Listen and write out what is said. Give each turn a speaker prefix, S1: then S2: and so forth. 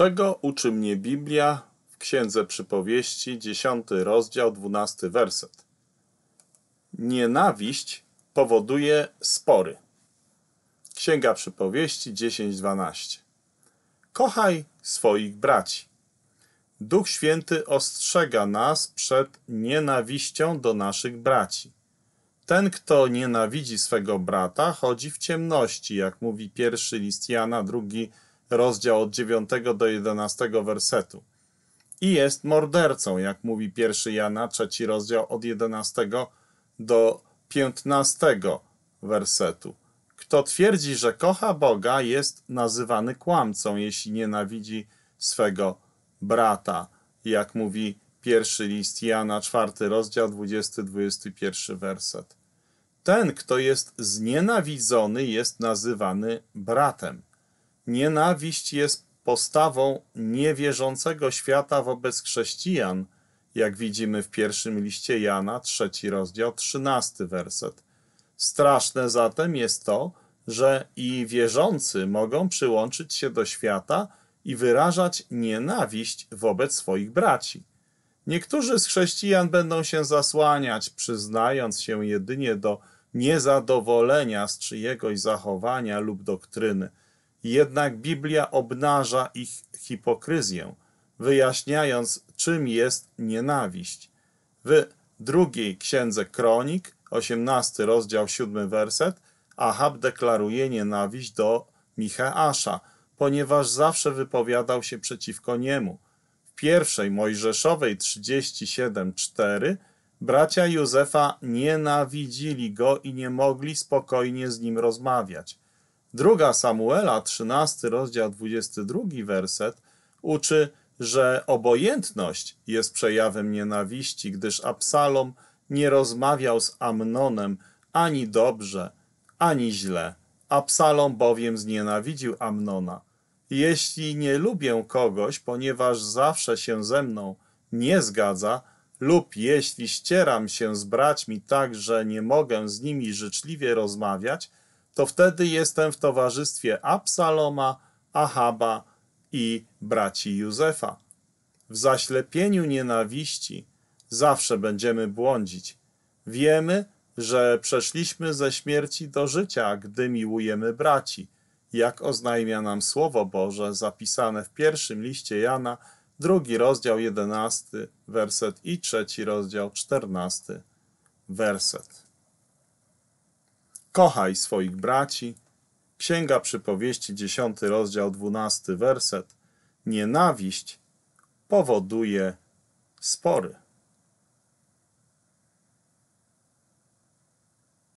S1: Czego uczy mnie Biblia w Księdze Przypowieści, 10 rozdział, 12 werset? Nienawiść powoduje spory. Księga Przypowieści 10-12. Kochaj swoich braci. Duch Święty ostrzega nas przed nienawiścią do naszych braci. Ten, kto nienawidzi swego brata, chodzi w ciemności, jak mówi pierwszy list Jana, drugi rozdział od 9 do 11 wersetu. I jest mordercą, jak mówi pierwszy Jana, trzeci rozdział od 11 do 15 wersetu. Kto twierdzi, że kocha Boga, jest nazywany kłamcą, jeśli nienawidzi swego brata, jak mówi pierwszy list Jana, czwarty rozdział, 20-21 werset. Ten, kto jest znienawidzony, jest nazywany bratem. Nienawiść jest postawą niewierzącego świata wobec chrześcijan, jak widzimy w pierwszym liście Jana, trzeci rozdział, trzynasty werset. Straszne zatem jest to, że i wierzący mogą przyłączyć się do świata i wyrażać nienawiść wobec swoich braci. Niektórzy z chrześcijan będą się zasłaniać, przyznając się jedynie do niezadowolenia z czyjegoś zachowania lub doktryny – jednak Biblia obnaża ich hipokryzję, wyjaśniając, czym jest nienawiść. W drugiej księdze Kronik, 18 rozdział 7 werset, Ahab deklaruje nienawiść do Micheasza, ponieważ zawsze wypowiadał się przeciwko niemu. W pierwszej Mojżeszowej 37:4 bracia Józefa nienawidzili go i nie mogli spokojnie z nim rozmawiać. Druga Samuela, 13 rozdział, 22 werset, uczy, że obojętność jest przejawem nienawiści, gdyż Absalom nie rozmawiał z Amnonem ani dobrze, ani źle. Absalom bowiem znienawidził Amnona. Jeśli nie lubię kogoś, ponieważ zawsze się ze mną nie zgadza, lub jeśli ścieram się z braćmi tak, że nie mogę z nimi życzliwie rozmawiać, to wtedy jestem w towarzystwie Absaloma, Ahaba i braci Józefa. W zaślepieniu nienawiści zawsze będziemy błądzić. Wiemy, że przeszliśmy ze śmierci do życia, gdy miłujemy braci, jak oznajmia nam Słowo Boże zapisane w pierwszym liście Jana, drugi rozdział jedenasty werset i trzeci rozdział czternasty werset. Kochaj swoich braci. Księga Przypowieści, 10 rozdział, 12 werset. Nienawiść powoduje spory.